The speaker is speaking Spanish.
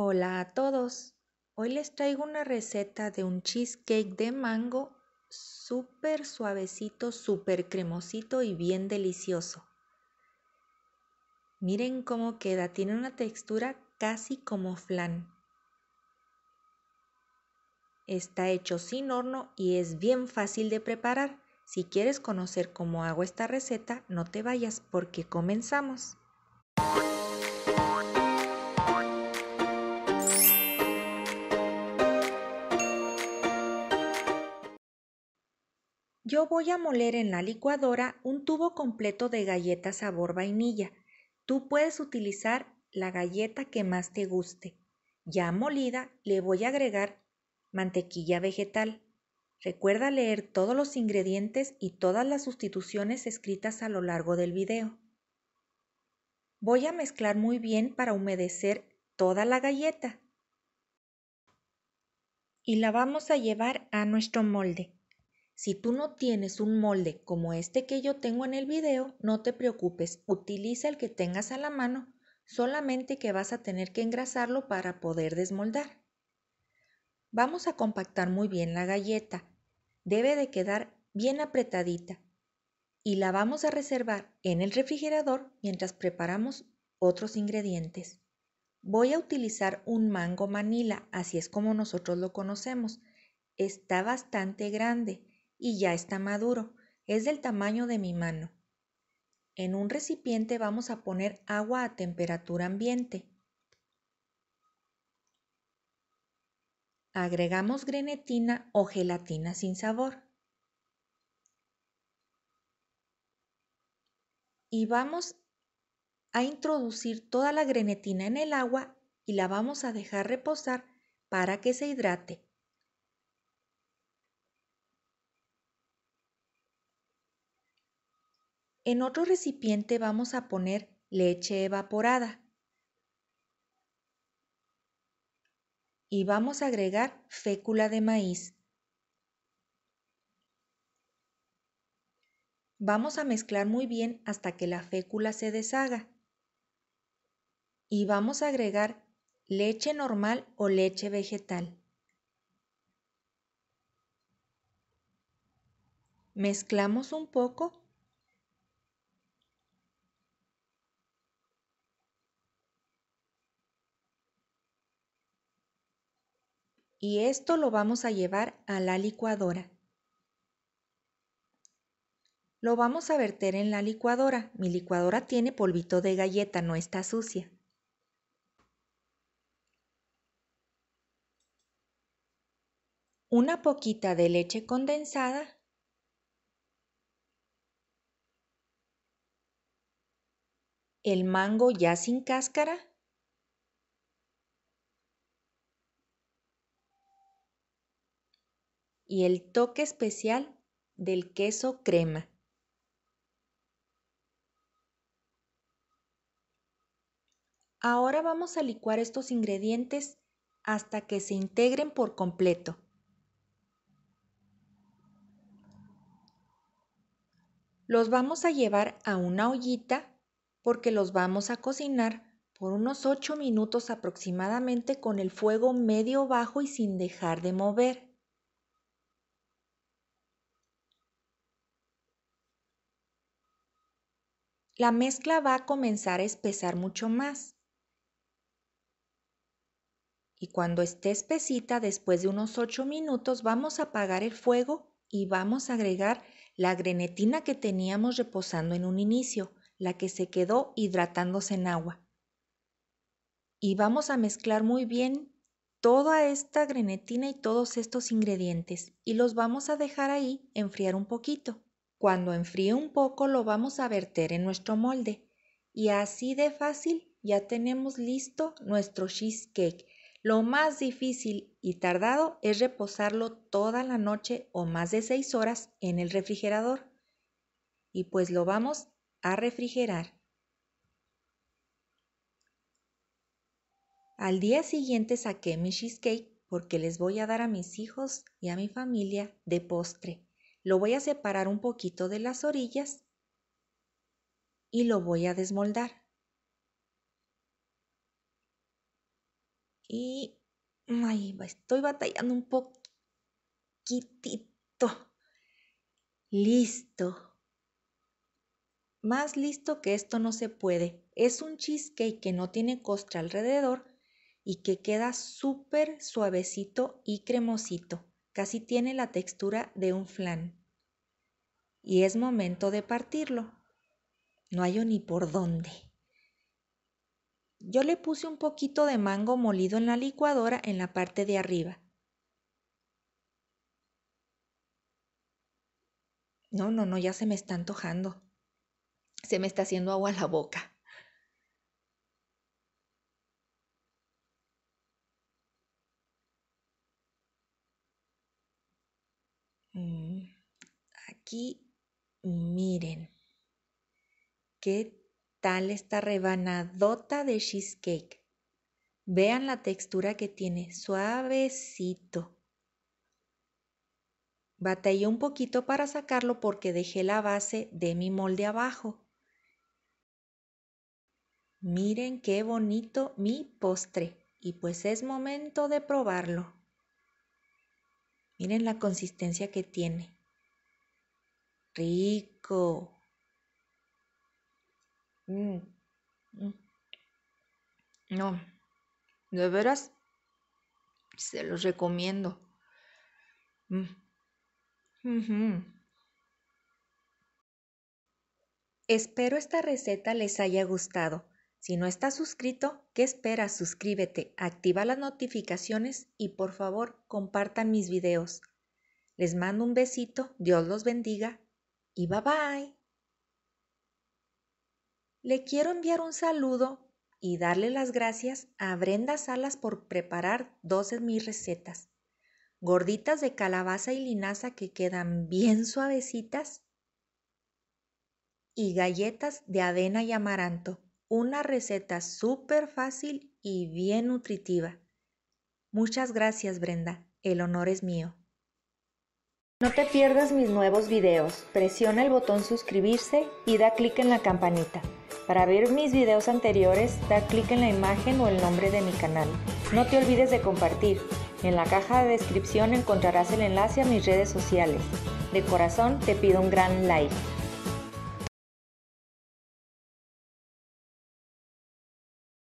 Hola a todos. Hoy les traigo una receta de un cheesecake de mango súper suavecito, súper cremosito y bien delicioso. Miren cómo queda, tiene una textura casi como flan. Está hecho sin horno y es bien fácil de preparar. Si quieres conocer cómo hago esta receta, no te vayas porque comenzamos. Yo voy a moler en la licuadora un tubo completo de galletas sabor vainilla. Tú puedes utilizar la galleta que más te guste. Ya molida le voy a agregar mantequilla vegetal. Recuerda leer todos los ingredientes y todas las sustituciones escritas a lo largo del video. Voy a mezclar muy bien para humedecer toda la galleta. Y la vamos a llevar a nuestro molde. Si tú no tienes un molde como este que yo tengo en el video, no te preocupes, utiliza el que tengas a la mano, solamente que vas a tener que engrasarlo para poder desmoldar. Vamos a compactar muy bien la galleta, debe de quedar bien apretadita y la vamos a reservar en el refrigerador mientras preparamos otros ingredientes. Voy a utilizar un mango manila, así es como nosotros lo conocemos. Está bastante grande, y ya está maduro, es del tamaño de mi mano. En un recipiente vamos a poner agua a temperatura ambiente. Agregamos grenetina o gelatina sin sabor. Y vamos a introducir toda la grenetina en el agua y la vamos a dejar reposar para que se hidrate. En otro recipiente vamos a poner leche evaporada. Y vamos a agregar fécula de maíz. Vamos a mezclar muy bien hasta que la fécula se deshaga. Y vamos a agregar leche normal o leche vegetal. Mezclamos un poco y esto lo vamos a llevar a la licuadora. Lo vamos a verter en la licuadora. Mi licuadora tiene polvito de galleta, no está sucia. Una poquita de leche condensada. El mango ya sin cáscara. y el toque especial del queso crema. Ahora vamos a licuar estos ingredientes hasta que se integren por completo. Los vamos a llevar a una ollita porque los vamos a cocinar por unos 8 minutos aproximadamente con el fuego medio bajo y sin dejar de mover. la mezcla va a comenzar a espesar mucho más. Y cuando esté espesita, después de unos 8 minutos, vamos a apagar el fuego y vamos a agregar la grenetina que teníamos reposando en un inicio, la que se quedó hidratándose en agua. Y vamos a mezclar muy bien toda esta grenetina y todos estos ingredientes y los vamos a dejar ahí enfriar un poquito. Cuando enfríe un poco lo vamos a verter en nuestro molde y así de fácil ya tenemos listo nuestro cheesecake. Lo más difícil y tardado es reposarlo toda la noche o más de 6 horas en el refrigerador. Y pues lo vamos a refrigerar. Al día siguiente saqué mi cheesecake porque les voy a dar a mis hijos y a mi familia de postre. Lo voy a separar un poquito de las orillas y lo voy a desmoldar. Y ay, estoy batallando un poquitito. Listo. Más listo que esto no se puede. Es un cheesecake que no tiene costra alrededor y que queda súper suavecito y cremosito casi tiene la textura de un flan. Y es momento de partirlo. No hallo ni por dónde. Yo le puse un poquito de mango molido en la licuadora en la parte de arriba. No, no, no, ya se me está antojando. Se me está haciendo agua a la boca. Aquí miren. ¿Qué tal esta rebanadota de cheesecake? Vean la textura que tiene, suavecito. Batallé un poquito para sacarlo porque dejé la base de mi molde abajo. Miren qué bonito mi postre y pues es momento de probarlo. Miren la consistencia que tiene. Rico. Mm, mm. No, de veras, se los recomiendo. Mm, Espero esta receta les haya gustado. Si no estás suscrito, ¿qué esperas? Suscríbete, activa las notificaciones y por favor compartan mis videos. Les mando un besito, Dios los bendiga y bye bye. Le quiero enviar un saludo y darle las gracias a Brenda Salas por preparar dos de mis recetas. Gorditas de calabaza y linaza que quedan bien suavecitas y galletas de adena y amaranto una receta súper fácil y bien nutritiva. Muchas gracias Brenda, el honor es mío. No te pierdas mis nuevos videos, presiona el botón suscribirse y da clic en la campanita. Para ver mis videos anteriores, da clic en la imagen o el nombre de mi canal. No te olvides de compartir. En la caja de descripción encontrarás el enlace a mis redes sociales. De corazón te pido un gran like.